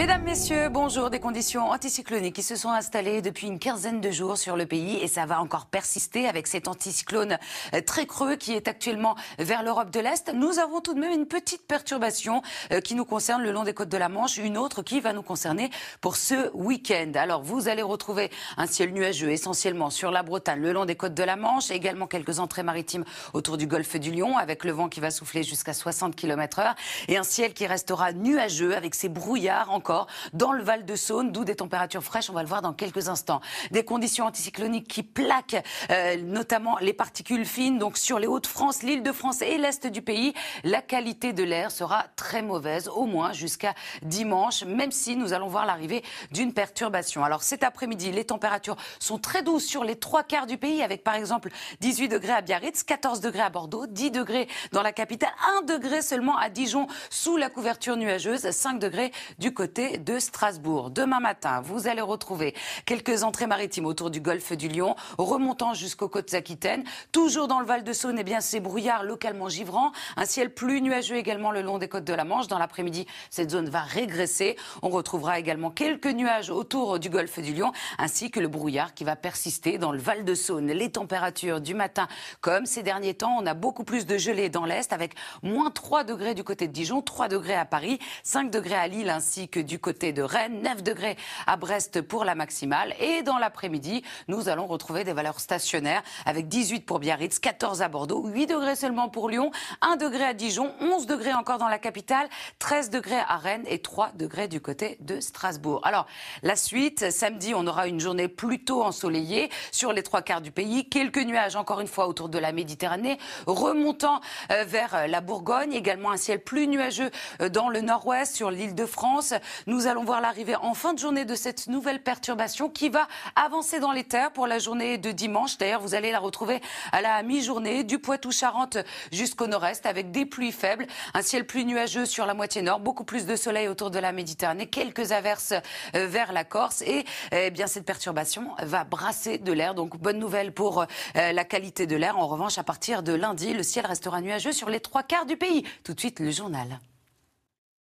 Mesdames, Messieurs, bonjour. Des conditions anticycloniques qui se sont installées depuis une quinzaine de jours sur le pays et ça va encore persister avec cet anticyclone euh, très creux qui est actuellement vers l'Europe de l'Est. Nous avons tout de même une petite perturbation euh, qui nous concerne le long des côtes de la Manche, une autre qui va nous concerner pour ce week-end. Alors vous allez retrouver un ciel nuageux essentiellement sur la Bretagne, le long des côtes de la Manche, également quelques entrées maritimes autour du golfe du Lion avec le vent qui va souffler jusqu'à 60 km h et un ciel qui restera nuageux avec ses brouillards encore dans le Val-de-Saône, d'où des températures fraîches, on va le voir dans quelques instants. Des conditions anticycloniques qui plaquent euh, notamment les particules fines, donc sur les Hauts-de-France, l'île de France et l'est du pays, la qualité de l'air sera très mauvaise, au moins jusqu'à dimanche, même si nous allons voir l'arrivée d'une perturbation. Alors cet après-midi, les températures sont très douces sur les trois quarts du pays, avec par exemple 18 degrés à Biarritz, 14 degrés à Bordeaux, 10 degrés dans la capitale, 1 degré seulement à Dijon sous la couverture nuageuse, 5 degrés du côté de Strasbourg. Demain matin, vous allez retrouver quelques entrées maritimes autour du golfe du Lion, remontant jusqu'aux côtes aquitaines. Toujours dans le Val de Saône, et eh bien, ces brouillards localement givrants. Un ciel plus nuageux également le long des côtes de la Manche. Dans l'après-midi, cette zone va régresser. On retrouvera également quelques nuages autour du golfe du Lion, ainsi que le brouillard qui va persister dans le Val de Saône. Les températures du matin, comme ces derniers temps, on a beaucoup plus de gelée dans l'Est, avec moins 3 degrés du côté de Dijon, 3 degrés à Paris, 5 degrés à Lille, ainsi que du du côté de Rennes, 9 degrés à Brest pour la maximale. Et dans l'après-midi, nous allons retrouver des valeurs stationnaires avec 18 pour Biarritz, 14 à Bordeaux, 8 degrés seulement pour Lyon, 1 degré à Dijon, 11 degrés encore dans la capitale, 13 degrés à Rennes et 3 degrés du côté de Strasbourg. Alors, la suite, samedi, on aura une journée plutôt ensoleillée sur les trois quarts du pays. Quelques nuages encore une fois autour de la Méditerranée, remontant euh, vers euh, la Bourgogne. Également un ciel plus nuageux euh, dans le nord-ouest, sur l'île de France. Nous allons voir l'arrivée en fin de journée de cette nouvelle perturbation qui va avancer dans les terres pour la journée de dimanche. D'ailleurs, vous allez la retrouver à la mi-journée du Poitou-Charentes jusqu'au nord-est avec des pluies faibles, un ciel plus nuageux sur la moitié nord, beaucoup plus de soleil autour de la Méditerranée, quelques averses euh, vers la Corse et euh, eh bien cette perturbation va brasser de l'air. Donc bonne nouvelle pour euh, la qualité de l'air. En revanche, à partir de lundi, le ciel restera nuageux sur les trois quarts du pays. Tout de suite, le journal.